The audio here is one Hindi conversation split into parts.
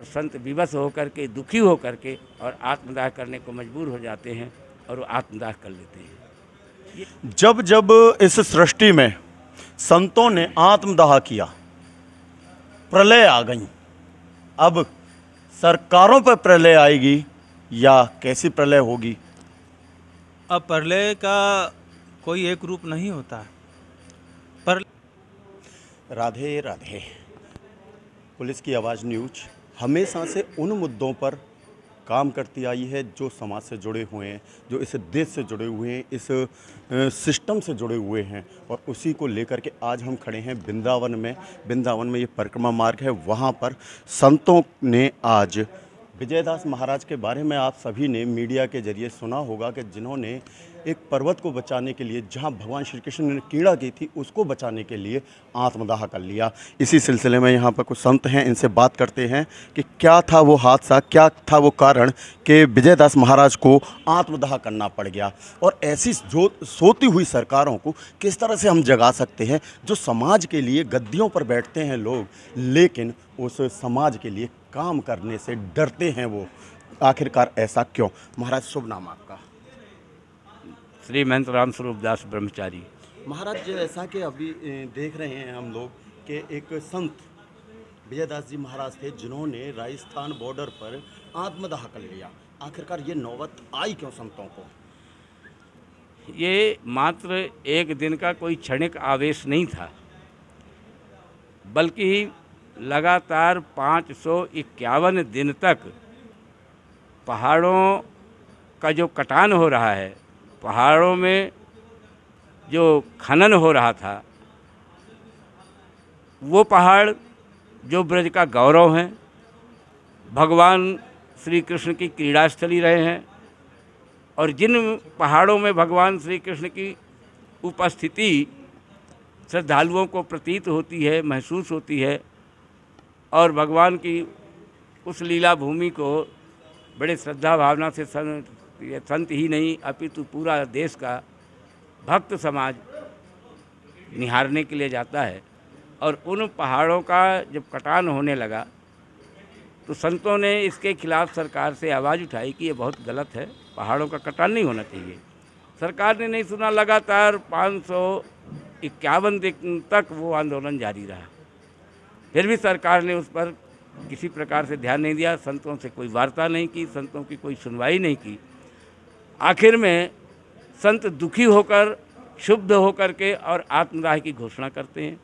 और संत विवश होकर के दुखी होकर के और आत्मदाह करने को मजबूर हो जाते हैं और वो आत्मदाह कर लेते हैं जब जब इस सृष्टि में संतों ने आत्मदाह किया प्रलय आ गई अब सरकारों पर प्रलय आएगी या कैसी प्रलय होगी अब प्रलय का कोई एक रूप नहीं होता पर राधे राधे पुलिस की आवाज़ न्यूज़ हमेशा से उन मुद्दों पर काम करती आई है जो समाज से जुड़े हुए हैं जो इस देश से जुड़े हुए हैं इस सिस्टम से जुड़े हुए हैं और उसी को लेकर के आज हम खड़े हैं वृंदावन में वृंदावन में ये परिक्रमा मार्ग है वहाँ पर संतों ने आज विजयदास महाराज के बारे में आप सभी ने मीडिया के जरिए सुना होगा कि जिन्होंने एक पर्वत को बचाने के लिए जहां भगवान श्री कृष्ण ने कीड़ा की थी उसको बचाने के लिए आत्मदाह कर लिया इसी सिलसिले में यहाँ पर कुछ संत हैं इनसे बात करते हैं कि क्या था वो हादसा क्या था वो कारण कि विजयदास महाराज को आत्मदाह करना पड़ गया और ऐसी जो सोती हुई सरकारों को किस तरह से हम जगा सकते हैं जो समाज के लिए गद्दियों पर बैठते हैं लोग लेकिन उस समाज के लिए काम करने से डरते हैं वो आखिरकार ऐसा क्यों महाराज शुभ नाम आपका श्री महंत राम स्वरूप दास ब्रह्मचारी महाराज जैसा कि अभी देख रहे हैं हम लोग कि एक संत विजयदास जी महाराज थे जिन्होंने राजस्थान बॉर्डर पर आत्मदाह कर लिया आखिरकार ये नौबत आई क्यों संतों को ये मात्र एक दिन का कोई क्षणिक आवेश नहीं था बल्कि लगातार पाँच सौ इक्यावन दिन तक पहाड़ों का जो कटान हो रहा है पहाड़ों में जो खनन हो रहा था वो पहाड़ जो ब्रज का गौरव हैं भगवान श्री कृष्ण की क्रीड़ास्थली रहे हैं और जिन पहाड़ों में भगवान श्री कृष्ण की उपस्थिति श्रद्धालुओं को प्रतीत होती है महसूस होती है और भगवान की उस लीला भूमि को बड़े श्रद्धा भावना से संत संत ही नहीं अपितु पूरा देश का भक्त समाज निहारने के लिए जाता है और उन पहाड़ों का जब कटान होने लगा तो संतों ने इसके खिलाफ़ सरकार से आवाज़ उठाई कि ये बहुत गलत है पहाड़ों का कटान नहीं होना चाहिए सरकार ने नहीं सुना लगातार पाँच सौ इक्यावन दिन तक वो आंदोलन जारी रहा फिर भी सरकार ने उस पर किसी प्रकार से ध्यान नहीं दिया संतों से कोई वार्ता नहीं की संतों की कोई सुनवाई नहीं की आखिर में संत दुखी होकर क्षुब्ध होकर के और आत्मदाह की घोषणा करते हैं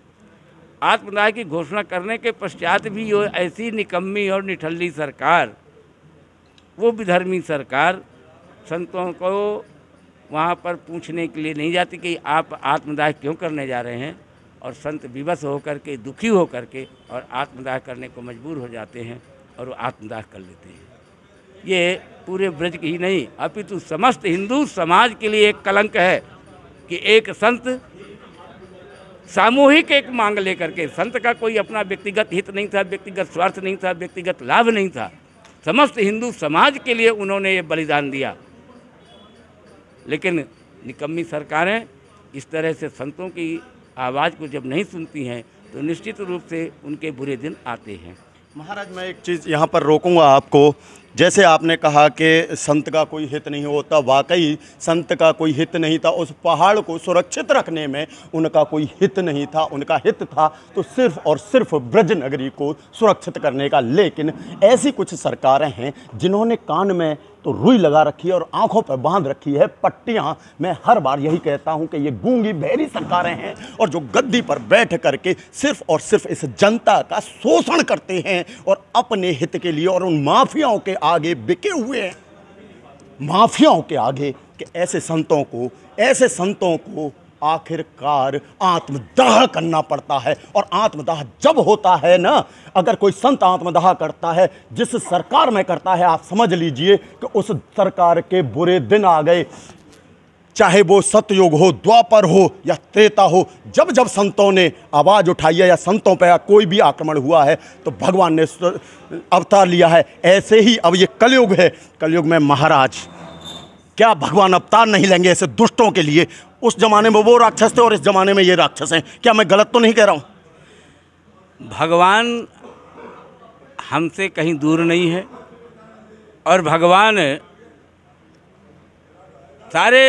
आत्मदाह की घोषणा करने के पश्चात भी ये ऐसी निकम्मी और निठल्ली सरकार वो विधर्मी सरकार संतों को वहाँ पर पूछने के लिए नहीं जाती कि आप आत्मदाह क्यों करने जा रहे हैं और संत विवश होकर के दुखी होकर के और आत्मदाह करने को मजबूर हो जाते हैं और वो आत्मदाह कर लेते हैं ये पूरे ब्रज की ही नहीं अपितु समस्त हिंदू समाज के लिए एक कलंक है कि एक संत सामूहिक एक मांग लेकर के संत का कोई अपना व्यक्तिगत हित नहीं था व्यक्तिगत स्वार्थ नहीं था व्यक्तिगत लाभ नहीं था समस्त हिंदू समाज के लिए उन्होंने ये बलिदान दिया लेकिन निकम्मी सरकारें इस तरह से संतों की आवाज़ को जब नहीं सुनती हैं तो निश्चित रूप से उनके बुरे दिन आते हैं महाराज मैं एक चीज़ यहाँ पर रोकूंगा आपको जैसे आपने कहा कि संत का कोई हित नहीं होता वाकई संत का कोई हित नहीं था उस पहाड़ को सुरक्षित रखने में उनका कोई हित नहीं था उनका हित था तो सिर्फ और सिर्फ ब्रज नगरी को सुरक्षित करने का लेकिन ऐसी कुछ सरकारें हैं जिन्होंने कान में तो रुई लगा रखी है और आंखों पर बांध रखी है पट्टियां मैं हर बार यही कहता हूं कि ये गूंगी बहरी सरकारें हैं और जो गद्दी पर बैठ करके सिर्फ और सिर्फ इस जनता का शोषण करते हैं और अपने हित के लिए और उन माफियाओं के आगे बिके हुए हैं माफियाओं के आगे कि ऐसे संतों को ऐसे संतों को आखिरकार आत्मदाह करना पड़ता है और आत्मदाह जब होता है ना अगर कोई संत आत्मदाह करता है जिस सरकार में करता है आप समझ लीजिए कि उस सरकार के बुरे दिन आ गए चाहे वो सतयुग हो द्वापर हो या त्रेता हो जब जब संतों ने आवाज़ उठाई है या संतों पर कोई भी आक्रमण हुआ है तो भगवान ने अवतार लिया है ऐसे ही अब ये कलयुग है कलयुग में महाराज क्या भगवान अवतार नहीं लेंगे ऐसे दुष्टों के लिए उस जमाने में वो राक्षस थे और इस जमाने में ये राक्षस हैं क्या मैं गलत तो नहीं कह रहा हूँ भगवान हमसे कहीं दूर नहीं है और भगवान सारे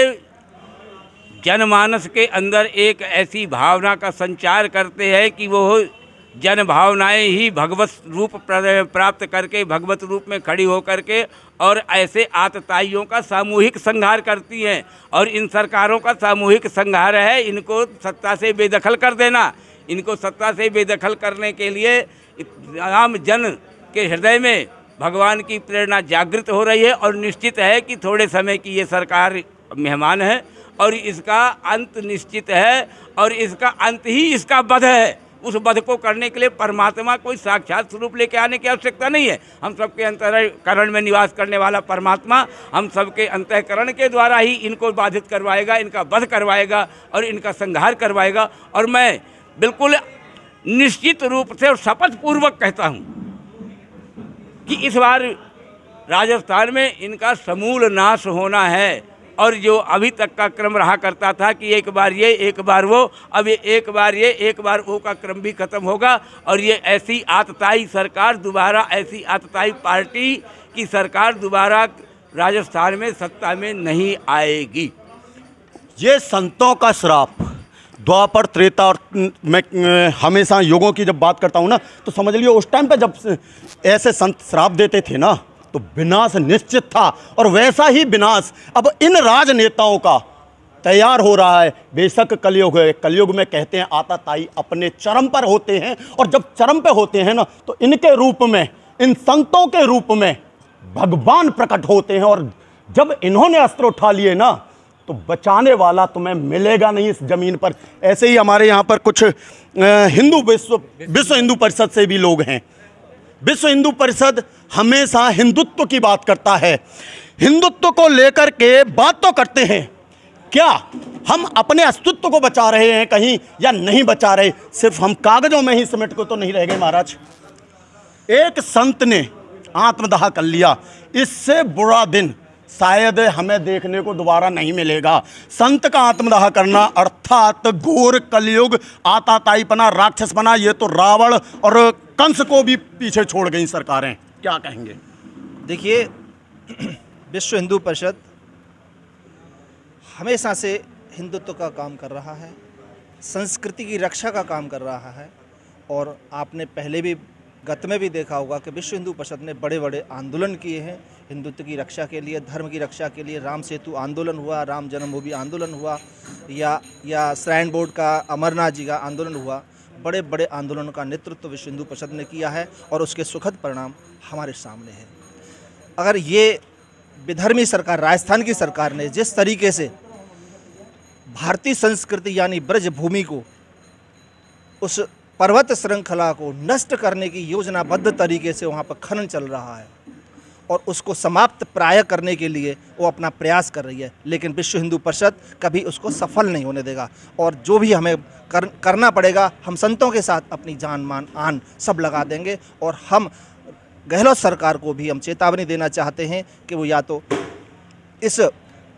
जनमानस के अंदर एक ऐसी भावना का संचार करते हैं कि वो जन भावनाएँ ही भगवत रूप प्राप्त करके भगवत रूप में खड़ी होकर के और ऐसे आतताइयों का सामूहिक संहार करती हैं और इन सरकारों का सामूहिक संहार है इनको सत्ता से बेदखल कर देना इनको सत्ता से बेदखल करने के लिए आम जन के हृदय में भगवान की प्रेरणा जागृत हो रही है और निश्चित है कि थोड़े समय की ये सरकार मेहमान है और इसका अंत निश्चित है और इसका अंत ही इसका बध है उस बध को करने के लिए परमात्मा कोई साक्षात स्वरूप लेके आने की आवश्यकता नहीं है हम सबके अंतकरण में निवास करने वाला परमात्मा हम सबके अंतकरण के द्वारा ही इनको बाधित करवाएगा इनका वध करवाएगा और इनका संहार करवाएगा और मैं बिल्कुल निश्चित रूप से और शपथ पूर्वक कहता हूँ कि इस बार राजस्थान में इनका समूल नाश होना है और जो अभी तक का क्रम रहा करता था कि एक बार ये एक बार वो अब ये एक बार ये एक बार वो का क्रम भी खत्म होगा और ये ऐसी आतताई सरकार दोबारा ऐसी आतताई पार्टी की सरकार दोबारा राजस्थान में सत्ता में नहीं आएगी ये संतों का श्राप द्वापर त्रेता और मैं हमेशा योगों की जब बात करता हूँ ना तो समझ लियो उस टाइम पे जब ऐसे संत श्राप देते थे ना तो विनाश निश्चित था और वैसा ही विनाश अब इन राजनेताओं का तैयार हो रहा है बेशक कलयुग है कलयुग में कहते हैं आता ताई अपने चरम पर होते हैं और जब चरम पर होते हैं ना तो इनके रूप में इन संतों के रूप में भगवान प्रकट होते हैं और जब इन्होंने अस्त्र उठा लिए ना तो बचाने वाला तुम्हें मिलेगा नहीं इस ज़मीन पर ऐसे ही हमारे यहाँ पर कुछ हिंदू विश्व विश्व हिंदू परिषद से भी लोग हैं विश्व हिंदू परिषद हमेशा हिंदुत्व की बात करता है हिंदुत्व को लेकर के बात तो करते हैं क्या हम अपने अस्तित्व को बचा रहे हैं कहीं या नहीं बचा रहे सिर्फ हम कागजों में ही सिमट को तो नहीं रह गए महाराज एक संत ने आत्मदाह कर लिया इससे बुरा दिन शायद हमें देखने को दोबारा नहीं मिलेगा संत का आत्मदाह करना अर्थात घोर कलयुग आताताईपना बना ये तो रावण और कंस को भी पीछे छोड़ गई सरकारें क्या कहेंगे देखिए विश्व हिंदू परिषद हमेशा से हिंदुत्व का काम कर रहा है संस्कृति की रक्षा का काम कर रहा है और आपने पहले भी गत में भी देखा होगा कि विश्व हिंदू परिषद ने बड़े बड़े आंदोलन किए हैं हिंदुत्व की रक्षा के लिए धर्म की रक्षा के लिए राम सेतु आंदोलन हुआ राम जन्मभूमि आंदोलन हुआ या या श्राइन बोर्ड का अमरनाथ जी का आंदोलन हुआ बड़े बड़े आंदोलनों का नेतृत्व विश्व हिंदू परिषद ने किया है और उसके सुखद परिणाम हमारे सामने हैं अगर ये विधर्मी सरकार राजस्थान की सरकार ने जिस तरीके से भारतीय संस्कृति यानी ब्रजभूमि को उस पर्वत श्रृंखला को नष्ट करने की योजनाबद्ध तरीके से वहाँ पर खनन चल रहा है और उसको समाप्त प्राय करने के लिए वो अपना प्रयास कर रही है लेकिन विश्व हिंदू परिषद कभी उसको सफल नहीं होने देगा और जो भी हमें कर, करना पड़ेगा हम संतों के साथ अपनी जान मान आन सब लगा देंगे और हम गहलोत सरकार को भी हम चेतावनी देना चाहते हैं कि वो या तो इस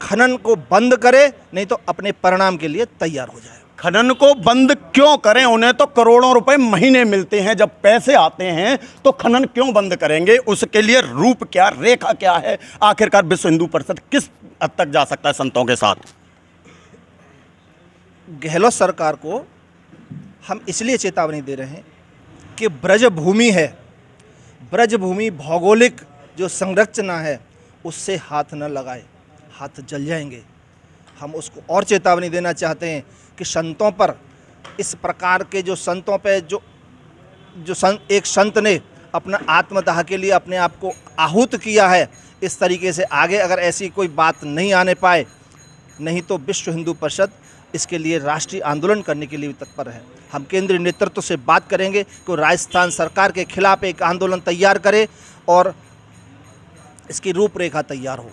खनन को बंद करे नहीं तो अपने परिणाम के लिए तैयार हो जाए खनन को बंद क्यों करें उन्हें तो करोड़ों रुपए महीने मिलते हैं जब पैसे आते हैं तो खनन क्यों बंद करेंगे उसके लिए रूप क्या रेखा क्या है आखिरकार विश्व हिंदू परिषद किस हद तक जा सकता है संतों के साथ गहलोत सरकार को हम इसलिए चेतावनी दे रहे हैं कि ब्रज भूमि है ब्रज भूमि भौगोलिक जो संरचना है उससे हाथ न लगाए हाथ जल जाएंगे हम उसको और चेतावनी देना चाहते हैं कि संतों पर इस प्रकार के जो संतों पे जो जो संत एक संत ने अपना आत्मदाह के लिए अपने आप को आहूत किया है इस तरीके से आगे अगर ऐसी कोई बात नहीं आने पाए नहीं तो विश्व हिंदू परिषद इसके लिए राष्ट्रीय आंदोलन करने के लिए भी तत्पर है हम केंद्रीय नेतृत्व से बात करेंगे कि राजस्थान सरकार के खिलाफ एक आंदोलन तैयार करे और इसकी रूपरेखा तैयार हो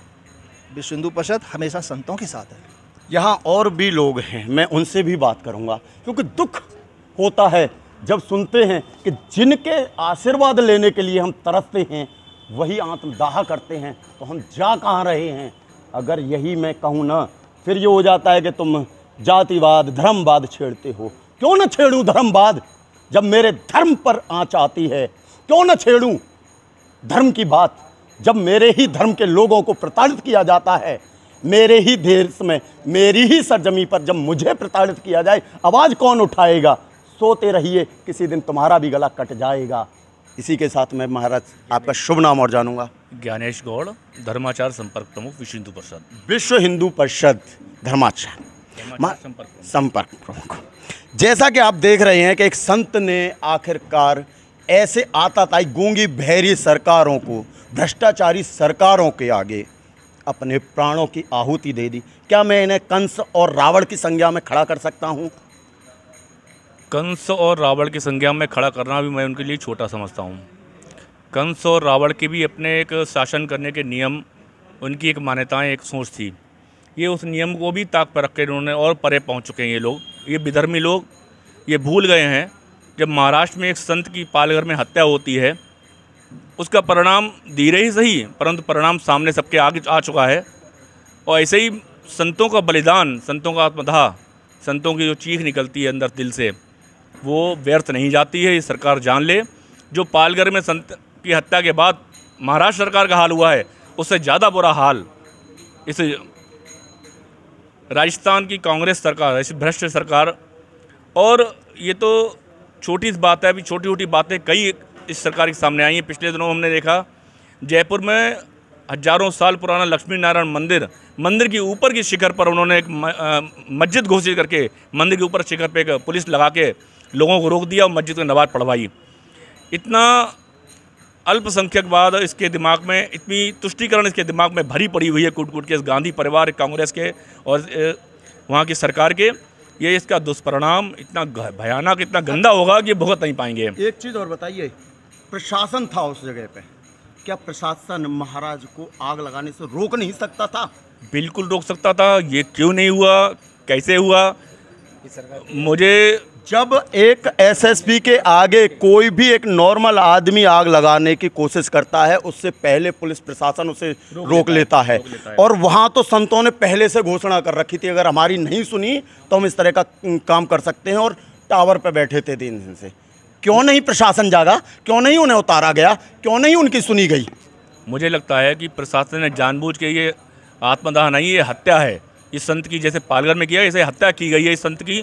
विश्व हिंदू परिषद हमेशा संतों के साथ है यहाँ और भी लोग हैं मैं उनसे भी बात करूँगा क्योंकि दुख होता है जब सुनते हैं कि जिनके आशीर्वाद लेने के लिए हम तरसते हैं वही आत्मदाह करते हैं तो हम जा कहाँ रहे हैं अगर यही मैं कहूँ ना फिर ये हो जाता है कि तुम जातिवाद धर्मवाद छेड़ते हो क्यों ना छेड़ूँ धर्मवाद जब मेरे धर्म पर आँच आती है क्यों ना छेड़ूँ धर्म की बात जब मेरे ही धर्म के लोगों को प्रताड़ित किया जाता है मेरे ही देश में मेरी ही सरजमी पर जब मुझे प्रताड़ित किया जाए आवाज़ कौन उठाएगा सोते रहिए किसी दिन तुम्हारा भी गला कट जाएगा इसी के साथ मैं महाराज आपका शुभ नाम और जानूंगा ज्ञानेश गौड़ धर्माचार संपर्क प्रमुख विश्व हिंदू परिषद विश्व हिंदू परिषद धर्माचार संपर्क संपर्क प्रमुख जैसा कि आप देख रहे हैं कि एक संत ने आखिरकार ऐसे आताताई गूंगी भैरी सरकारों को भ्रष्टाचारी सरकारों के आगे अपने प्राणों की आहुति दे दी क्या मैं इन्हें कंस और रावण की संज्ञा में खड़ा कर सकता हूँ कंस और रावण की संज्ञा में खड़ा करना भी मैं उनके लिए छोटा समझता हूँ कंस और रावण के भी अपने एक शासन करने के नियम उनकी एक मान्यताएं एक सोच थी ये उस नियम को भी ताक पर रख के उन्होंने और परे पहुँच चुके हैं ये लोग ये विधर्मी लोग ये भूल गए हैं जब महाराष्ट्र में एक संत की पालघर में हत्या होती है उसका परिणाम धीरे ही सही परंतु परिणाम सामने सबके आगे आ चुका है और ऐसे ही संतों का बलिदान संतों का आत्मदाह संतों की जो चीख निकलती है अंदर दिल से वो व्यर्थ नहीं जाती है ये सरकार जान ले जो पालघर में संत की हत्या के बाद महाराष्ट्र सरकार का हाल हुआ है उससे ज़्यादा बुरा हाल इस राजस्थान की कांग्रेस सरकार इस भ्रष्ट सरकार और ये तो छोटी बात है अभी छोटी छोटी बातें कई इस सरकार के सामने आई हैं पिछले दिनों हमने देखा जयपुर में हजारों साल पुराना लक्ष्मी नारायण मंदिर मंदिर के ऊपर की शिखर पर उन्होंने एक मस्जिद घोषित करके मंदिर के ऊपर शिखर पर एक पुलिस लगा के लोगों को रोक दिया और मस्जिद में नमाज पढ़वाई इतना अल्पसंख्यक बाद इसके दिमाग में इतनी तुष्टिकरण इसके दिमाग में भरी पड़ी हुई है कूट कूट के इस गांधी परिवार कांग्रेस के और वहाँ की सरकार के ये इसका दुष्परिणाम इतना भयानक इतना गंदा होगा कि भुगत नहीं पाएंगे एक चीज़ और बताइए प्रशासन था उस जगह पे क्या प्रशासन महाराज को आग लगाने से रोक नहीं सकता था बिल्कुल रोक सकता था ये क्यों नहीं हुआ कैसे हुआ मुझे जब एक एसएसपी के आगे कोई भी एक नॉर्मल आदमी आग लगाने की कोशिश करता है उससे पहले पुलिस प्रशासन उसे रोक, रोक लेता, लेता है, रोक लेता है। और वहाँ तो संतों ने पहले से घोषणा कर रखी थी अगर हमारी नहीं सुनी तो हम इस तरह का काम कर सकते हैं और टावर पर बैठे थे दिन दिन से क्यों नहीं प्रशासन जागा क्यों नहीं उन्हें उतारा गया क्यों नहीं उनकी सुनी गई मुझे लगता है कि प्रशासन ने जानबूझ के ये आत्मदाह नहीं ये हत्या है इस संत की जैसे पालघर में किया इसे हत्या की गई है इस संत की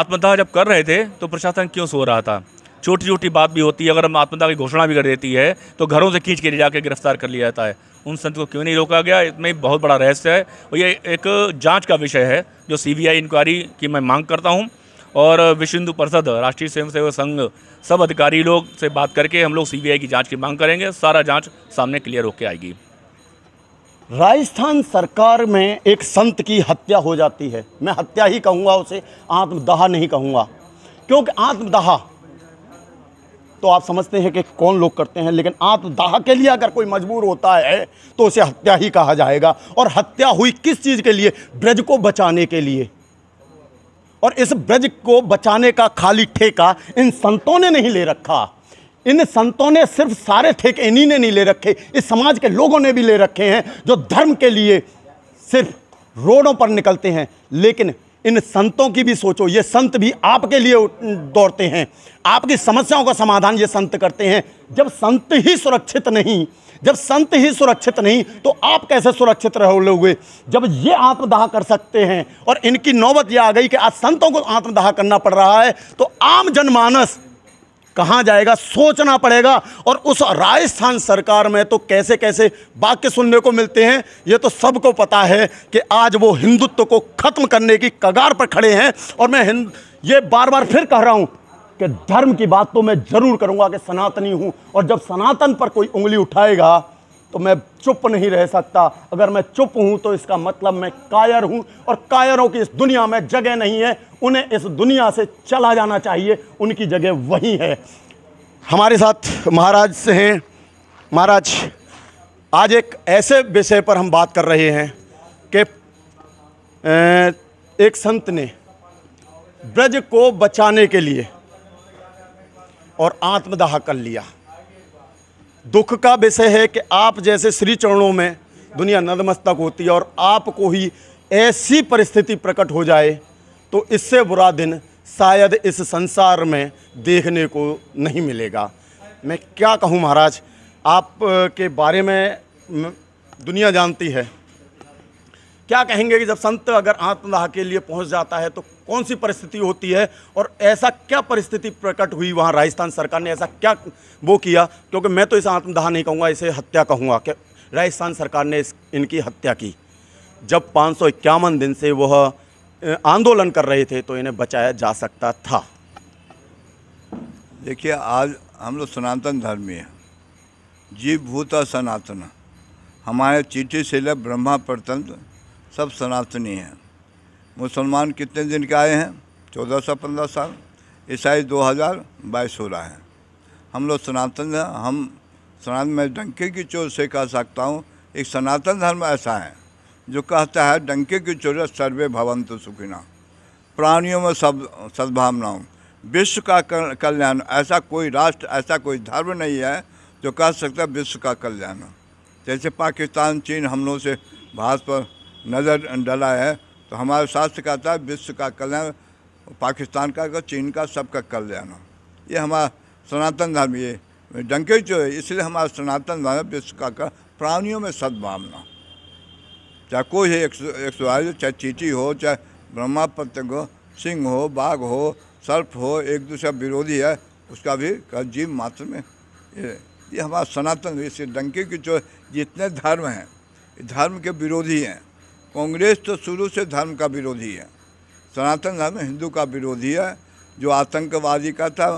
आत्मदाह जब कर रहे थे तो प्रशासन क्यों सो रहा था छोटी छोटी बात भी होती है अगर हम आत्मदाह की घोषणा भी कर देती है तो घरों से खींच के ले जाकर गिरफ्तार कर लिया जाता है उन संत को क्यों नहीं रोका गया इसमें बहुत बड़ा रहस्य है और ये एक जांच का विषय है जो सीबीआई इंक्वायरी की मैं मांग करता हूँ और विश्वेंदु परिषद राष्ट्रीय स्वयंसेवक संघ सब अधिकारी लोग से बात करके हम लोग सीबीआई की जांच की मांग करेंगे सारा जांच सामने क्लियर होके आएगी राजस्थान सरकार में एक संत की हत्या हो जाती है मैं हत्या ही कहूँगा उसे आत्मदाह नहीं कहूँगा क्योंकि आत्मदाह तो आप समझते हैं कि कौन लोग करते हैं लेकिन आत्मदाह के लिए अगर कोई मजबूर होता है तो उसे हत्या ही कहा जाएगा और हत्या हुई किस चीज़ के लिए ब्रज को बचाने के लिए और इस ब्रज को बचाने का खाली ठेका इन संतों ने नहीं ले रखा इन संतों ने सिर्फ सारे ठेके इन्हीं ने नहीं ले रखे इस समाज के लोगों ने भी ले रखे हैं जो धर्म के लिए सिर्फ रोडों पर निकलते हैं लेकिन इन संतों की भी सोचो ये संत भी आपके लिए दौड़ते हैं आपकी समस्याओं का समाधान ये संत करते हैं जब संत ही सुरक्षित नहीं जब संत ही सुरक्षित नहीं तो आप कैसे सुरक्षित रहोगे जब ये आत्मदाह कर सकते हैं और इनकी नौबत यह आ गई कि आज संतों को आत्मदाह करना पड़ रहा है तो आम जनमानस कहाँ जाएगा सोचना पड़ेगा और उस राजस्थान सरकार में तो कैसे कैसे वाक्य सुनने को मिलते हैं ये तो सबको पता है कि आज वो हिंदुत्व को ख़त्म करने की कगार पर खड़े हैं और मैं हिंद ये बार बार फिर कह रहा हूँ कि धर्म की बात तो मैं ज़रूर करूंगा कि सनातनी हूँ और जब सनातन पर कोई उंगली उठाएगा तो मैं चुप नहीं रह सकता अगर मैं चुप हूँ तो इसका मतलब मैं कायर हूँ और कायरों की इस दुनिया में जगह नहीं है उन्हें इस दुनिया से चला जाना चाहिए उनकी जगह वही है हमारे साथ महाराज से हैं महाराज आज एक ऐसे विषय पर हम बात कर रहे हैं कि एक संत ने ब्रज को बचाने के लिए और आत्मदाह कर लिया दुख का विषय है कि आप जैसे श्री चरणों में दुनिया नतमस्तक होती है और आपको ही ऐसी परिस्थिति प्रकट हो जाए तो इससे बुरा दिन शायद इस संसार में देखने को नहीं मिलेगा मैं क्या कहूँ महाराज आप के बारे में दुनिया जानती है क्या कहेंगे कि जब संत अगर आत्मदाह के लिए पहुंच जाता है तो कौन सी परिस्थिति होती है और ऐसा क्या परिस्थिति प्रकट हुई वहाँ राजस्थान सरकार ने ऐसा क्या वो किया क्योंकि मैं तो इसे आत्मदाह नहीं कहूँगा इसे हत्या कहूँगा कि राजस्थान सरकार ने इस इनकी हत्या की जब पाँच दिन से वह आंदोलन कर रहे थे तो इन्हें बचाया जा सकता था देखिए आज हम लोग सनातन धर्मी हैं जीव भूत सनातन हमारे चीठी से ले ब्रह्मा प्रतंत्र सब सनातनी हैं मुसलमान कितने दिन के आए हैं चौदह सौ पंद्रह साल ईसाई दो हज़ार बाईस हो रहा है हम लोग सनातन धर्म हम सनातन में डंके की चोर से कह सकता हूँ एक सनातन धर्म ऐसा है जो कहता है डंके की चोर सर्वे भवंत सुखिना प्राणियों में सब सद्भावनाओं विश्व का कल्याण ऐसा कोई राष्ट्र ऐसा कोई धर्म नहीं है जो कह सकता विश्व का कल्याण जैसे पाकिस्तान चीन हम लोग से भारत पर नज़र डला है तो हमारे शास्त्र कहता है विश्व का कल्याण पाकिस्तान का चीन का सबका कल्याण हो ये हमारा सनातन धर्म ये डंके जो है इसलिए हमारा सनातन धर्म विश्व का, का प्राणियों में सद्भावना चाहे कोई है एक सौ चाहे चीटी हो चाहे ब्रह्मा पतंग हो सिंह हो बाघ हो सर्प हो एक दूसरा विरोधी है उसका भी जीव मात्र में ये, ये हमारा सनातन इसलिए डंके की जो जितने धर्म हैं धर्म के विरोधी हैं कांग्रेस तो शुरू से धर्म का विरोधी है सनातन धर्म हिंदू का विरोधी है जो आतंकवादी का था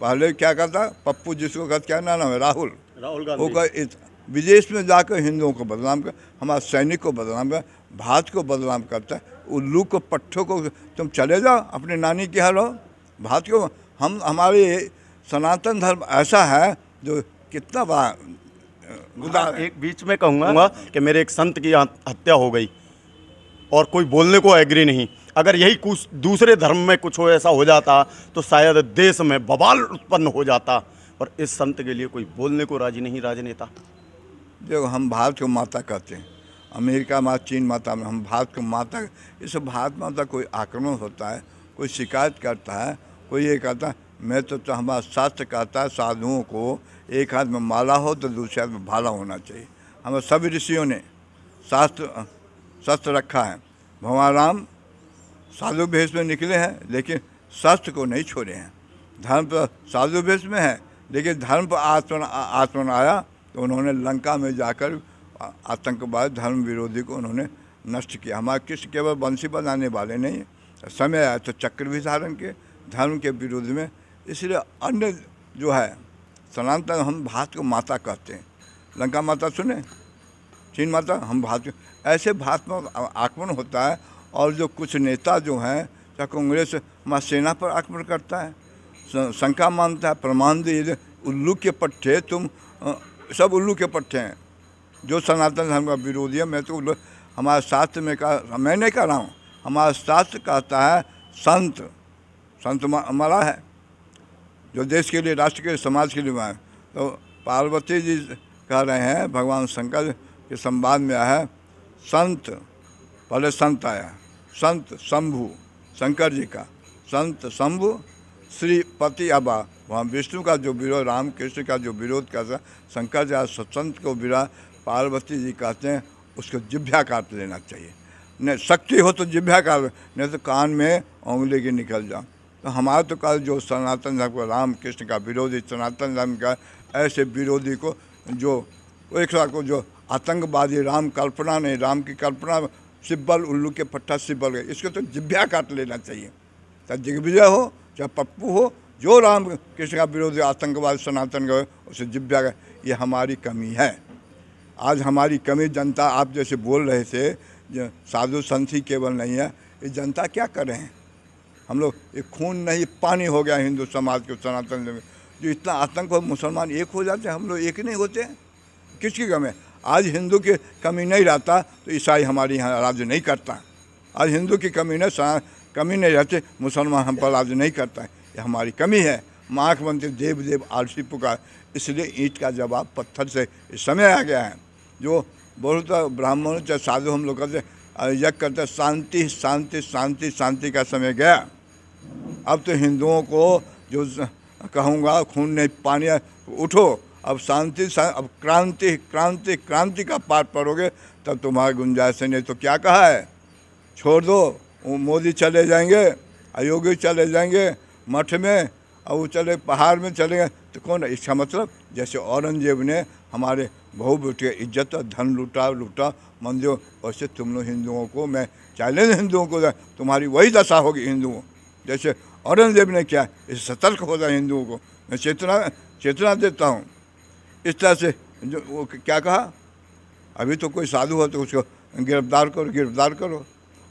पहले क्या कहता पप्पू जिसको कहते क्या नाम है राहुल राहुल गांधी वो विदेश में जाकर हिंदुओं को बदनाम कर हमारे सैनिक को बदनाम कर भारत को बदनाम करता है उल्लू को पट्ठों को तुम चले जाओ अपने नानी के यहाँ रहो भारत को हम हमारे सनातन धर्म ऐसा है जो कितना बार गुदा हाँ, एक बीच में कहूँगा कि मेरे एक संत की हत्या हो गई और कोई बोलने को एग्री नहीं अगर यही कुछ दूसरे धर्म में कुछ हो ऐसा हो जाता तो शायद देश में बवाल उत्पन्न हो जाता और इस संत के लिए कोई बोलने को राजी नहीं राजनेता देखो हम भारत को माता कहते हैं अमेरिका माता चीन माता में हम भारत को माता इस भारत माता कोई आक्रमण होता है कोई शिकायत करता है कोई ये कहता है मैं तो, तो हमारा शास्त्र कहता है साधुओं को एक हाथ में माला हो तो दूसरे हाथ में भाला होना चाहिए हमें सभी ऋषियों ने शास्त्र शस्त्र रखा है भगवान राम साधु भेष में निकले हैं लेकिन शस्त्र को नहीं छोड़े हैं धर्म तो साधु भेष में है लेकिन धर्म पर आत्मन आत्मन आया तो उन्होंने लंका में जाकर आतंकवाद धर्म विरोधी को उन्होंने नष्ट किया हमारे कृष्ण केवल बंसी बनाने वाले नहीं समय आया तो चक्र भी धारण के धर्म के विरोध में इसलिए अन्य जो है सनातन हम भारत को माता कहते हैं लंका माता सुने चीन माता हम भारत ऐसे भारत में आक्रमण होता है और जो कुछ नेता जो हैं चाहे कांग्रेस हमारे सेना पर आक्रमण करता है शंका मानता है प्रमाण दे उल्लू के पट्टे तुम सब उल्लू के पट्टे हैं जो सनातन धर्म का विरोधी है मैं तो हमारे शास्त्र में कहा मैं नहीं कह रहा हूँ हमारा शास्त्र कहता है संत संत हमारा है जो देश के लिए राष्ट्र के लिए समाज के लिए हुआ तो पार्वती जी कह रहे हैं भगवान शंकर के संवाद में आया संत पहले संत आया संत शंभु शंकर जी का संत शंभु श्रीपति अबा वहाँ विष्णु का जो विरोध राम कृष्ण का जो विरोध करता शंकर जी संत को विरा पार्वती जी कहते हैं उसको जिभ्या काट लेना चाहिए नहीं शक्ति हो तो जिभ्या काट नहीं तो कान में उंगली की निकल जाओ तो हमारा तो कल जो सनातन धर्म का राम कृष्ण का विरोधी सनातन धर्म का ऐसे विरोधी को जो एक साथ को जो आतंकवादी राम कल्पना नहीं राम की कल्पना सिब्बल उल्लू के पट्टा सिब्बल गए इसको तो जिब्या काट लेना चाहिए चाहे दिग्विजय हो चाहे पप्पू हो जो राम कृष्ण का विरोधी आतंकवाद सनातन गए उसे जिब्या गए ये हमारी कमी है आज हमारी कमी जनता आप जैसे बोल रहे थे साधु संत ही केवल नहीं है ये जनता क्या कर रहे हैं हम लोग ये खून नहीं पानी हो गया हिंदू समाज के सनातन में जो इतना आतंक हो मुसलमान एक हो जाते हैं हम लोग एक नहीं होते किसकी कमी है आज हिंदू की कमी नहीं रहता तो ईसाई हमारे यहाँ राज्य नहीं करता आज हिंदू की कमी नहीं कमी नहीं रहती मुसलमान हम पर राज्य नहीं करता है ये हमारी कमी है माख बनते देव देव आरसी पुकार इसलिए ईट का जवाब पत्थर से इस समय आ गया है जो बहुत ब्राह्मण चाहे साधु हम लोग करते यज्ञ करते शांति शांति शांति शांति का समय गया अब तो हिंदुओं को जो कहूँगा खून नहीं पानी उठो अब शांति अब क्रांति क्रांति क्रांति का पाठ पढ़ोगे तब तुम्हारी गुंजाइश नहीं तो क्या कहा है छोड़ दो मोदी चले जाएंगे अयोगी चले जाएंगे मठ में और वो चले पहाड़ में चले गए तो कौन इसका मतलब जैसे औरंगजेब ने हमारे बहु बेटी इज्जत धन लूटा लूटा मंदिर वैसे तुम लोग हिंदुओं को मैं चैलेंज हिंदुओं को तुम्हारी वही दशा होगी हिंदुओं जैसे औरंगजेब ने क्या इसे सतर्क हो जाए हिंदुओं को मैं चेतना चेतना देता हूँ इस तरह से जो वो क्या कहा अभी तो कोई साधु हो तो उसको गिरफ्तार करो गिरफ्तार करो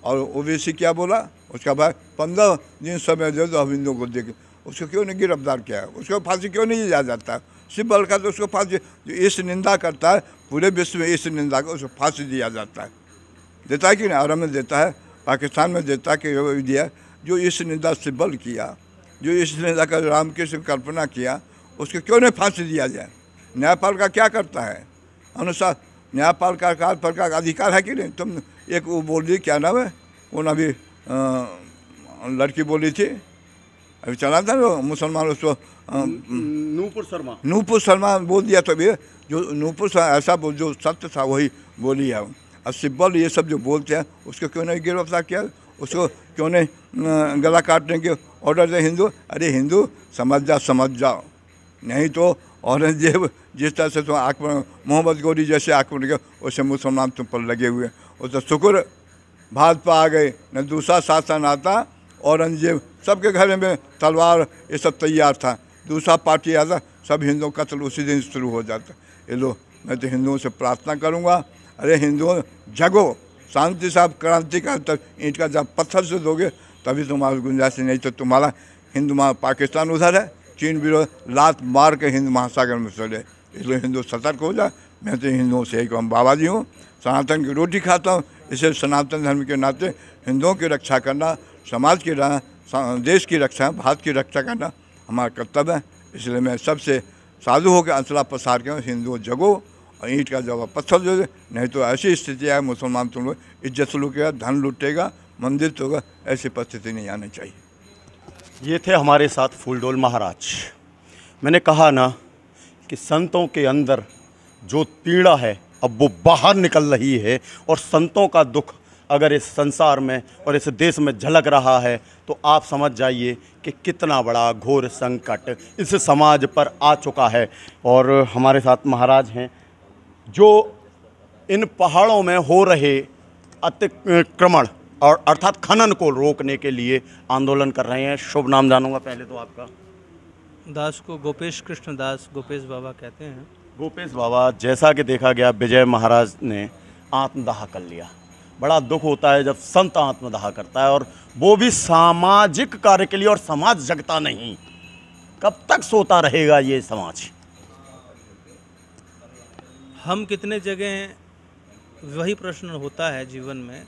और ओबीसी क्या बोला उसका भाई पंद्रह दिन समय दे दो हिंदुओं को देख उसको क्यों नहीं गिरफ्तार किया उसको फांसी क्यों नहीं दिया जाता सिर्फ बल्का तो उसको फांसी जो इस निंदा करता है पूरे विश्व में इस निंदा को उसको फांसी दिया जाता है देता है कि नहीं आराम में देता है पाकिस्तान में देता है कि दिया जो इस निंदा से बल किया जो इस निंदा का रामकृष्ण कल्पना किया उसको क्यों नहीं फांसी दिया जाए न्यायपाल का क्या करता है अनुसार न्यायपाल का पर का अधिकार है कि नहीं तुम एक वो बोल दी क्या नाम है वो ना भी लड़की बोली थी अभी चला था ना मुसलमान उसको नूपुर शर्मा नूपुर शर्मा बोल दिया तो अभी जो नूपुर ऐसा बोल जो सत्य था वही बोली है और सिब्बल ये सब जो बोलते हैं उसको क्यों नहीं गिरफ्तार किया उसको क्यों ने गला काटने के ऑर्डर दे हिंदू अरे हिंदू समझ जाओ समझ जाओ नहीं तो औरंगजेब जिस तरह से तुम आक्रमण मोहम्मद गोरी जैसे आक्रमण के उसे मुसलमान तुम पर लगे हुए वो तो शुक्र भाजपा आ गए न दूसरा शासन आता औरंगजेब सबके घर में तलवार ये सब तैयार था दूसरा पार्टी आता सब हिंदुओं का कत्ल उसी दिन शुरू हो जाता ये लो मैं तो हिंदुओं से प्रार्थना करूँगा अरे हिंदुओं जगो शांति साहब क्रांति का तक ईंट का जब पत्थर से दोगे तभी तुम्हारी गुंजाइश नहीं तो तुम्हारा हिंद महा पाकिस्तान उधर है चीन विरोध लात मार के हिंद महासागर में चले इसलिए हिंदू सतर्क हो जाए मैं तो हिंदुओं से एक हम बाबा जी हूँ सनातन की रोटी खाता हूँ इसे सनातन धर्म के नाते हिंदुओं की रक्षा करना समाज की देश की रक्षा भारत की रक्षा करना हमारा कर्तव्य है इसलिए मैं सबसे साधु होकर असला पसार के हिंदुओं जगो ईंट का जवाब पत्थर दे दे नहीं तो ऐसी स्थिति आए मुसलमान तुम लोग इज्जत लुटेगा धन लुटेगा मंदिर तो होगा ऐसी परिस्थिति नहीं आनी चाहिए ये थे हमारे साथ फूलडोल महाराज मैंने कहा ना कि संतों के अंदर जो पीड़ा है अब वो बाहर निकल रही है और संतों का दुख अगर इस संसार में और इस देश में झलक रहा है तो आप समझ जाइए कि कितना बड़ा घोर संकट इस समाज पर आ चुका है और हमारे साथ महाराज हैं जो इन पहाड़ों में हो रहे अतिक्रमण और अर्थात खनन को रोकने के लिए आंदोलन कर रहे हैं शुभ नाम जानूंगा पहले तो आपका दास को गोपेश कृष्ण दास गोपेश बाबा कहते हैं गोपेश बाबा जैसा कि देखा गया विजय महाराज ने आत्मदाह कर लिया बड़ा दुख होता है जब संत आत्मदाह करता है और वो भी सामाजिक कार्य के लिए और समाज जगता नहीं कब तक सोता रहेगा ये समाज हम कितने जगह हैं वही प्रश्न होता है जीवन में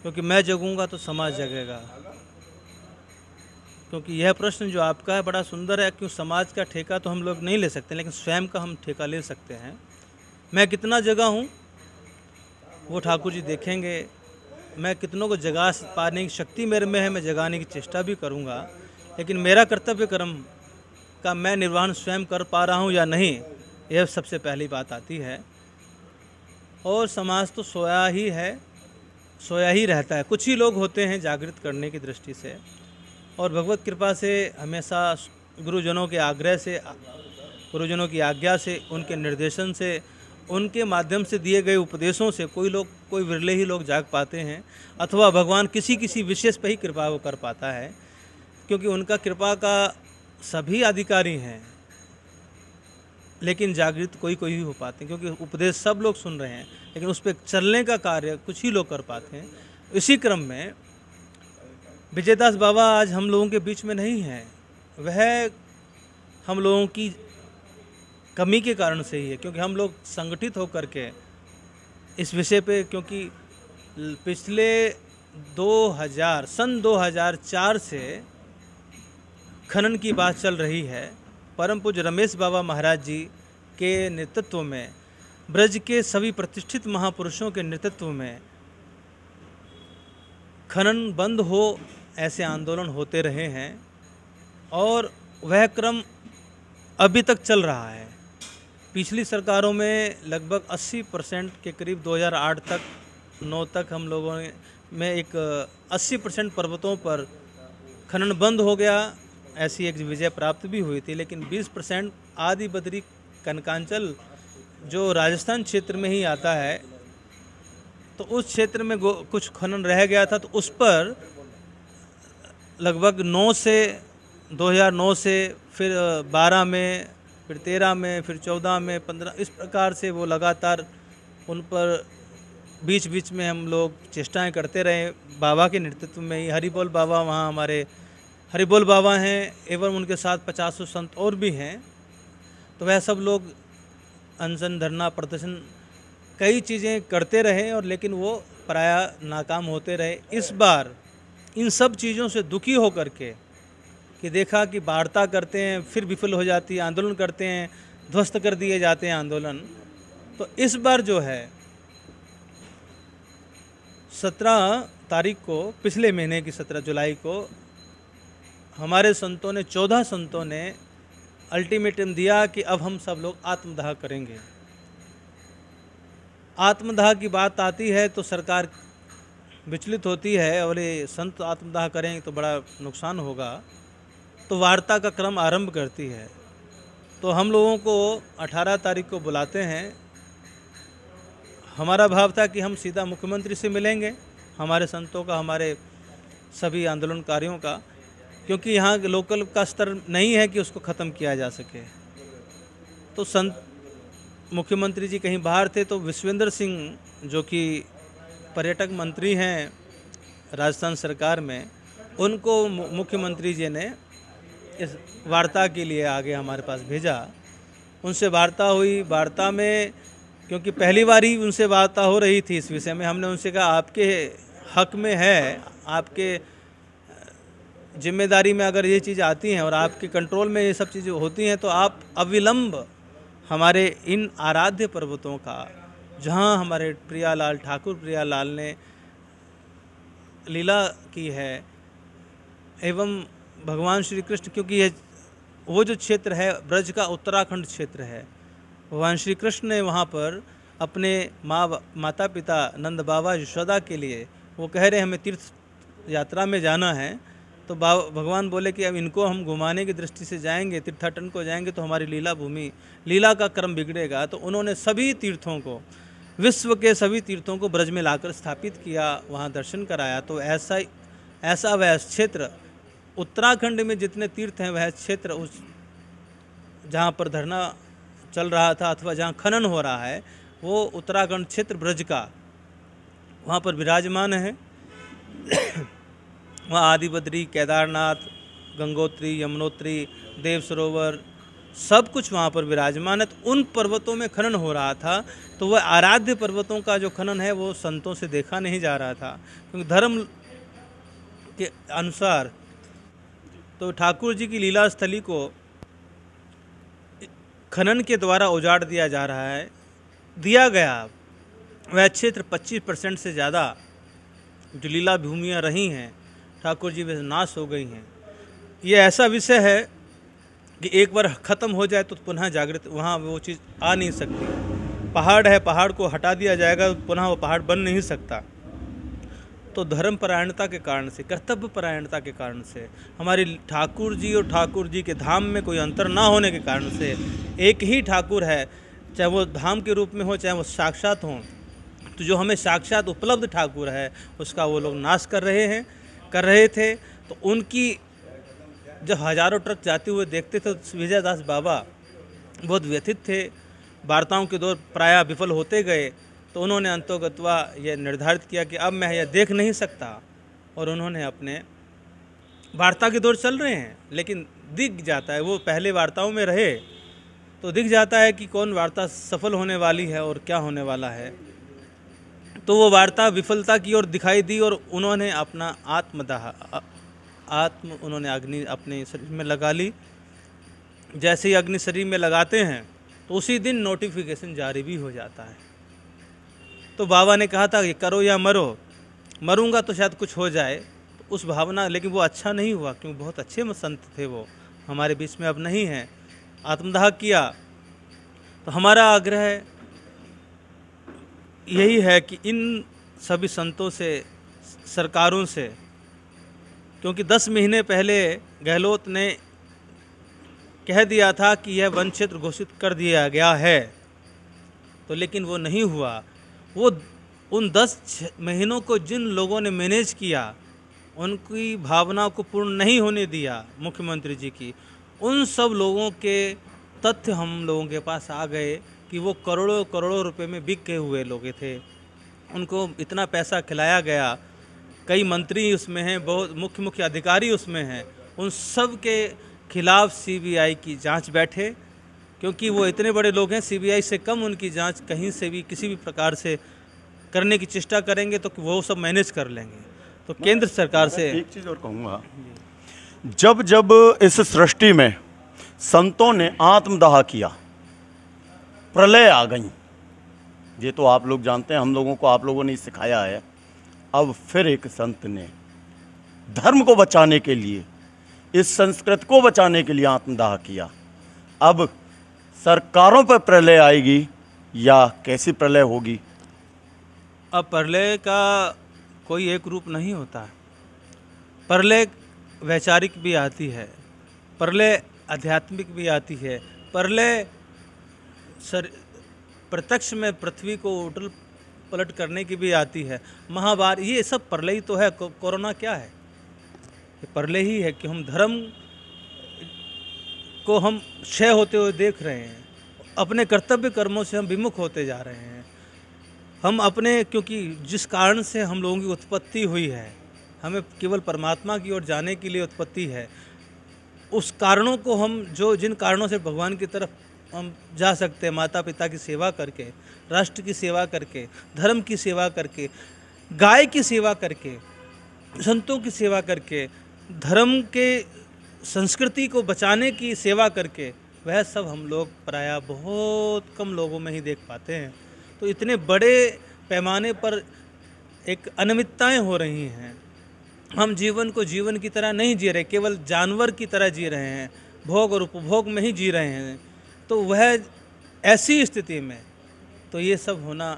क्योंकि मैं जगूंगा तो समाज जगेगा क्योंकि यह प्रश्न जो आपका है बड़ा सुंदर है क्यों समाज का ठेका तो हम लोग नहीं ले सकते लेकिन स्वयं का हम ठेका ले सकते हैं मैं कितना जगह हूँ वो ठाकुर जी देखेंगे मैं कितनों को जगा पाने की शक्ति मेरे में है मैं जगाने की चेष्टा भी करूँगा लेकिन मेरा कर्तव्य कर्म का मैं निर्वहन स्वयं कर पा रहा हूँ या नहीं यह सबसे पहली बात आती है और समाज तो सोया ही है सोया ही रहता है कुछ ही लोग होते हैं जागृत करने की दृष्टि से और भगवत कृपा से हमेशा गुरुजनों के आग्रह से गुरुजनों की आज्ञा से उनके निर्देशन से उनके माध्यम से दिए गए उपदेशों से कोई लोग कोई विरले ही लोग जाग पाते हैं अथवा भगवान किसी किसी विशेष पर ही कृपा वो कर पाता है क्योंकि उनका कृपा का सभी अधिकारी हैं लेकिन जागृत कोई कोई ही हो पाते हैं क्योंकि उपदेश सब लोग सुन रहे हैं लेकिन उस पर चलने का कार्य कुछ ही लोग कर पाते हैं इसी क्रम में विजयदास बाबा आज हम लोगों के बीच में नहीं हैं वह हम लोगों की कमी के कारण से ही है क्योंकि हम लोग संगठित होकर के इस विषय पे क्योंकि पिछले 2000 सन 2004 से खनन की बात चल रही है परम पूज रमेश बाबा महाराज जी के नेतृत्व में ब्रज के सभी प्रतिष्ठित महापुरुषों के नेतृत्व में खनन बंद हो ऐसे आंदोलन होते रहे हैं और वह क्रम अभी तक चल रहा है पिछली सरकारों में लगभग 80 परसेंट के करीब 2008 तक 9 तक हम लोगों में एक 80 परसेंट पर्वतों पर खनन बंद हो गया ऐसी एक विजय प्राप्त भी हुई थी लेकिन 20 परसेंट आदि बद्री कनकांचल जो राजस्थान क्षेत्र में ही आता है तो उस क्षेत्र में कुछ खनन रह गया था तो उस पर लगभग 9 से 2009 से फिर 12 में फिर 13 में फिर 14 में 15 इस प्रकार से वो लगातार उन पर बीच बीच में हम लोग चेष्टाएं करते रहे बाबा के नेतृत्व में ही हरिबोल बाबा वहाँ हमारे हरिबोल बाबा हैं एवं उनके साथ पचासों संत और भी हैं तो वह सब लोग अनशन धरना प्रदर्शन कई चीज़ें करते रहे और लेकिन वो पराया नाकाम होते रहे इस बार इन सब चीज़ों से दुखी हो कर के कि देखा कि वार्ता करते हैं फिर विफल हो जाती है आंदोलन करते हैं ध्वस्त कर दिए जाते हैं आंदोलन तो इस बार जो है सत्रह तारीख को पिछले महीने की सत्रह जुलाई को हमारे संतों ने चौदह संतों ने अल्टीमेटम दिया कि अब हम सब लोग आत्मदाह करेंगे आत्मदाह की बात आती है तो सरकार विचलित होती है और ये संत आत्मदाह करेंगे तो बड़ा नुकसान होगा तो वार्ता का क्रम आरंभ करती है तो हम लोगों को 18 तारीख को बुलाते हैं हमारा भाव था कि हम सीधा मुख्यमंत्री से मिलेंगे हमारे संतों का हमारे सभी आंदोलनकारियों का क्योंकि यहाँ लोकल का स्तर नहीं है कि उसको ख़त्म किया जा सके तो संत मुख्यमंत्री जी कहीं बाहर थे तो विश्वेंद्र सिंह जो कि पर्यटक मंत्री हैं राजस्थान सरकार में उनको मुख्यमंत्री जी ने इस वार्ता के लिए आगे हमारे पास भेजा उनसे वार्ता हुई वार्ता में क्योंकि पहली बार ही उनसे वार्ता हो रही थी इस विषय में हमने उनसे कहा आपके हक में है आपके जिम्मेदारी में अगर ये चीज़ आती हैं और आपके कंट्रोल में ये सब चीज़ें होती हैं तो आप अविलंब हमारे इन आराध्य पर्वतों का जहाँ हमारे प्रियालाल ठाकुर प्रियालाल ने लीला की है एवं भगवान श्री कृष्ण क्योंकि ये वो जो क्षेत्र है ब्रज का उत्तराखंड क्षेत्र है भगवान श्री कृष्ण ने वहाँ पर अपने माँ माता पिता नंद बाबा यशोदा के लिए वो कह रहे हैं हमें तीर्थ यात्रा में जाना है तो भगवान बोले कि अब इनको हम घुमाने की दृष्टि से जाएंगे तीर्थाटन को जाएंगे तो हमारी लीला भूमि लीला का क्रम बिगड़ेगा तो उन्होंने सभी तीर्थों को विश्व के सभी तीर्थों को ब्रज में लाकर स्थापित किया वहाँ दर्शन कराया तो ऐसा ऐसा वह क्षेत्र उत्तराखंड में जितने तीर्थ हैं वह क्षेत्र उस जहाँ पर धरना चल रहा था अथवा जहाँ खनन हो रहा है वो उत्तराखंड क्षेत्र ब्रज का वहाँ पर विराजमान है वहाँ आदि बद्री केदारनाथ गंगोत्री यमुनोत्री देव सरोवर सब कुछ वहाँ पर विराजमान है तो उन पर्वतों में खनन हो रहा था तो वह आराध्य पर्वतों का जो खनन है वो संतों से देखा नहीं जा रहा था क्योंकि धर्म के अनुसार तो ठाकुर जी की लीला स्थली को खनन के द्वारा उजाड़ दिया जा रहा है दिया गया वह क्षेत्र 25 परसेंट से ज़्यादा जो लीला भूमियाँ रही हैं ठाकुर जी नाश हो गई हैं ये ऐसा विषय है कि एक बार ख़त्म हो जाए तो पुनः जागृत वहाँ वो चीज़ आ नहीं सकती पहाड़ है पहाड़ को हटा दिया जाएगा तो पुनः वो पहाड़ बन नहीं सकता तो धर्म परायणता के कारण से कर्तव्य परायणता के कारण से हमारी ठाकुर जी और ठाकुर जी के धाम में कोई अंतर ना होने के कारण से एक ही ठाकुर है चाहे वो धाम के रूप में हो चाहे वो साक्षात हों तो जो हमें साक्षात उपलब्ध ठाकुर है उसका वो लोग नाश कर रहे हैं कर रहे थे तो उनकी जब हजारों ट्रक जाते हुए देखते थे तो विजय दास बाबा बहुत व्यथित थे वार्ताओं के दौर प्राय विफल होते गए तो उन्होंने अंतोगत्वा यह निर्धारित किया कि अब मैं यह देख नहीं सकता और उन्होंने अपने वार्ता के दौर चल रहे हैं लेकिन दिख जाता है वो पहले वार्ताओं में रहे तो दिख जाता है कि कौन वार्ता सफल होने वाली है और क्या होने वाला है तो वो वार्ता विफलता की ओर दिखाई दी और उन्होंने अपना आत्मदाह आत्म उन्होंने अग्नि अपने शरीर में लगा ली जैसे ही अग्नि शरीर में लगाते हैं तो उसी दिन नोटिफिकेशन जारी भी हो जाता है तो बाबा ने कहा था कि करो या मरो मरूंगा तो शायद कुछ हो जाए तो उस भावना लेकिन वो अच्छा नहीं हुआ क्योंकि बहुत अच्छे संत थे वो हमारे बीच में अब नहीं हैं आत्मदाह किया तो हमारा आग्रह यही है कि इन सभी संतों से सरकारों से क्योंकि दस महीने पहले गहलोत ने कह दिया था कि यह वन क्षेत्र घोषित कर दिया गया है तो लेकिन वो नहीं हुआ वो उन दस महीनों को जिन लोगों ने मैनेज किया उनकी भावना को पूर्ण नहीं होने दिया मुख्यमंत्री जी की उन सब लोगों के तथ्य हम लोगों के पास आ गए कि वो करोड़ों करोड़ों रुपए में बिके हुए लोग थे उनको इतना पैसा खिलाया गया कई मंत्री उसमें हैं बहुत मुख्य मुख्य अधिकारी उसमें हैं उन सब के खिलाफ सीबीआई की जांच बैठे क्योंकि वो इतने बड़े लोग हैं सीबीआई से कम उनकी जांच कहीं से भी किसी भी प्रकार से करने की चेष्टा करेंगे तो वो सब मैनेज कर लेंगे तो केंद्र सरकार से एक चीज़ और कहूँगा जब जब इस सृष्टि में संतों ने आत्मदाह किया प्रलय आ गई ये तो आप लोग जानते हैं हम लोगों को आप लोगों ने सिखाया है अब फिर एक संत ने धर्म को बचाने के लिए इस संस्कृत को बचाने के लिए आत्मदाह किया अब सरकारों पर प्रलय आएगी या कैसी प्रलय होगी अब प्रलय का कोई एक रूप नहीं होता प्रलय वैचारिक भी आती है प्रलय आध्यात्मिक भी आती है प्रलय सर प्रत्यक्ष में पृथ्वी को उटल पलट करने की भी आती है महावार ये सब ही तो है को, कोरोना क्या है ये ही है कि हम धर्म को हम क्षय होते हुए देख रहे हैं अपने कर्तव्य कर्मों से हम विमुख होते जा रहे हैं हम अपने क्योंकि जिस कारण से हम लोगों की उत्पत्ति हुई है हमें केवल परमात्मा की ओर जाने के लिए उत्पत्ति है उस कारणों को हम जो जिन कारणों से भगवान की तरफ हम जा सकते हैं माता पिता की सेवा करके राष्ट्र की सेवा करके धर्म की सेवा करके गाय की सेवा करके संतों की सेवा करके धर्म के संस्कृति को बचाने की सेवा करके वह सब हम लोग प्रायः बहुत कम लोगों में ही देख पाते हैं तो इतने बड़े पैमाने पर एक अनियमितताएँ हो रही हैं हम जीवन को जीवन की तरह नहीं जी रहे केवल जानवर की तरह जी रहे हैं भोग और उपभोग में ही जी रहे हैं तो वह ऐसी स्थिति में तो ये सब होना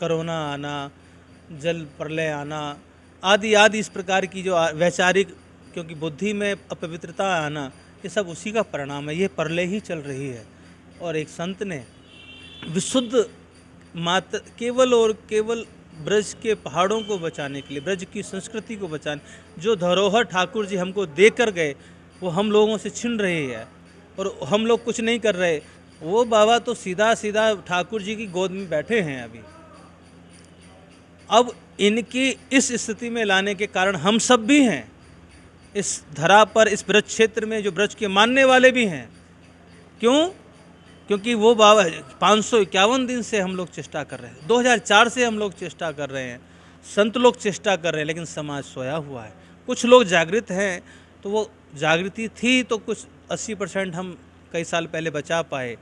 करोना आना जल प्रलय आना आदि आदि इस प्रकार की जो वैचारिक क्योंकि बुद्धि में अपवित्रता आना ये सब उसी का परिणाम है ये परले ही चल रही है और एक संत ने विशुद्ध मात्र केवल और केवल ब्रज के पहाड़ों को बचाने के लिए ब्रज की संस्कृति को बचाने जो धरोहर ठाकुर जी हमको देकर गए वो हम लोगों से छिन रही है और हम लोग कुछ नहीं कर रहे वो बाबा तो सीधा सीधा ठाकुर जी की गोद में बैठे हैं अभी अब इनकी इस स्थिति में लाने के कारण हम सब भी हैं इस धरा पर इस ब्रज क्षेत्र में जो ब्रज के मानने वाले भी हैं क्यों क्योंकि वो बाबा पाँच सौ इक्यावन दिन से हम लोग चेष्टा कर रहे हैं 2004 से हम लोग चेष्टा कर रहे हैं संत लोग चेष्टा कर रहे हैं लेकिन समाज सोया हुआ है कुछ लोग जागृत हैं तो वो जागृति थी तो कुछ अस्सी परसेंट हम कई साल पहले बचा पाए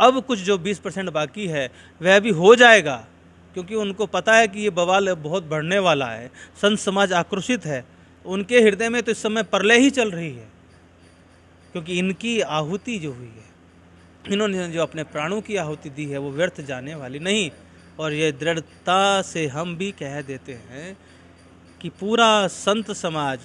अब कुछ जो बीस परसेंट बाकी है वह भी हो जाएगा क्योंकि उनको पता है कि ये बवाल बहुत बढ़ने वाला है संत समाज आक्रोशित है उनके हृदय में तो इस समय परले ही चल रही है क्योंकि इनकी आहुति जो हुई है इन्होंने जो अपने प्राणों की आहुति दी है वो व्यर्थ जाने वाली नहीं और ये दृढ़ता से हम भी कह देते हैं कि पूरा संत समाज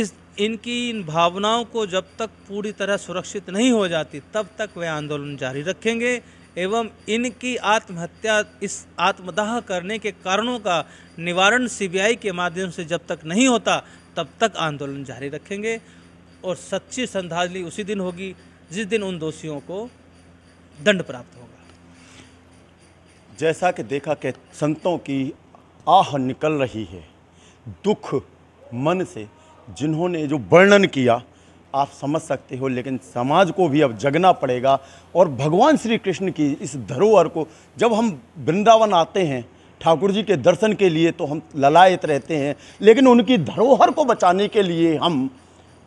इस इनकी इन भावनाओं को जब तक पूरी तरह सुरक्षित नहीं हो जाती तब तक वे आंदोलन जारी रखेंगे एवं इनकी आत्महत्या इस आत्मदाह करने के कारणों का निवारण सीबीआई के माध्यम से जब तक नहीं होता तब तक आंदोलन जारी रखेंगे और सच्ची श्रद्धांजलि उसी दिन होगी जिस दिन उन दोषियों को दंड प्राप्त होगा जैसा कि देखा कि संतों की आह निकल रही है दुख मन से जिन्होंने जो वर्णन किया आप समझ सकते हो लेकिन समाज को भी अब जगना पड़ेगा और भगवान श्री कृष्ण की इस धरोहर को जब हम वृंदावन आते हैं ठाकुर जी के दर्शन के लिए तो हम ललायत रहते हैं लेकिन उनकी धरोहर को बचाने के लिए हम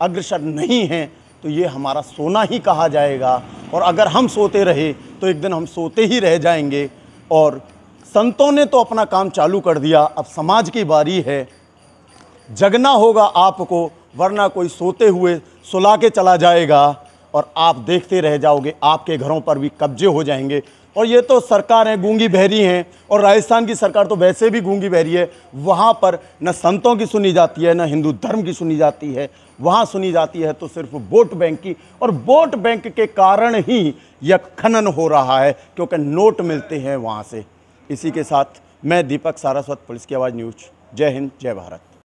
अग्रसर नहीं हैं तो ये हमारा सोना ही कहा जाएगा और अगर हम सोते रहे तो एक दिन हम सोते ही रह जाएंगे और संतों ने तो अपना काम चालू कर दिया अब समाज की बारी है जगना होगा आपको वरना कोई सोते हुए सुला के चला जाएगा और आप देखते रह जाओगे आपके घरों पर भी कब्जे हो जाएंगे और ये तो सरकार है गूंगी बहरी हैं और राजस्थान की सरकार तो वैसे भी गूंगी बहरी है वहाँ पर न संतों की सुनी जाती है न हिंदू धर्म की सुनी जाती है वहाँ सुनी जाती है तो सिर्फ वोट बैंक की और वोट बैंक के कारण ही यह खनन हो रहा है क्योंकि नोट मिलते हैं वहाँ से इसी के साथ मैं दीपक सारस्वत पुलिस की आवाज़ न्यूज जय हिंद जय भारत